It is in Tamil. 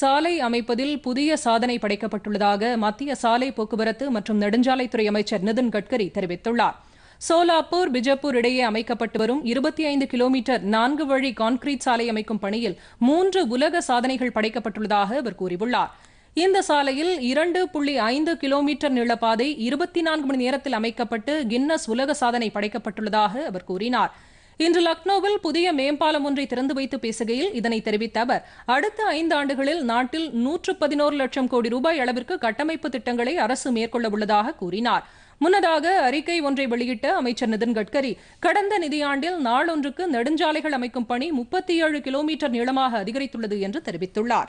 சாலை அமைப்பதில் புதிய சாதனை படைக்கப்பட்டுள்ளதாக மத்திய சாலை போக்குவரத்து மற்றும் நெடுஞ்சாலைத்துறை அமைச்சர் நிதின் கட்கரி தெரிவித்துள்ளார் சோலாப்பூர் பிஜப்பூர் இடையே அமைக்கப்பட்டு வரும் இருபத்தி ஐந்து கிலோமீட்டர் நான்கு வழி கான்கிரீட் சாலை அமைக்கும் பணியில் மூன்று உலக சாதனைகள் படைக்கப்பட்டுள்ளதாக அவர் கூறியுள்ளார் இந்த சாலையில் இரண்டு புள்ளி ஐந்து கிலோமீட்டர் நீளப்பாதை இருபத்தி நான்கு மணி நேரத்தில் அமைக்கப்பட்டு கின்னஸ் உலக சாதனை படைக்கப்பட்டுள்ளதாக அவர் கூறினாா் இன்று லக்னோவில் புதிய மேம்பாலம் ஒன்றை திறந்து வைத்து பேசுகையில் இதனை தெரிவித்த அவர் அடுத்த ஐந்து ஆண்டுகளில் நாட்டில் நூற்று பதினோரு லட்சம் கோடி ரூபாய் அளவிற்கு கட்டமைப்பு திட்டங்களை அரசு மேற்கொள்ள உள்ளதாக கூறினார் முன்னதாக அறிக்கை ஒன்றை வெளியிட்ட அமைச்சர் நிதின் கட்கரி கடந்த நிதியாண்டில் நாளொன்றுக்கு நெடுஞ்சாலைகள் அமைக்கும் பணி முப்பத்தி ஏழு கிலோமீட்டர் நீளமாக அதிகரித்துள்ளது என்று தெரிவித்துள்ளாா்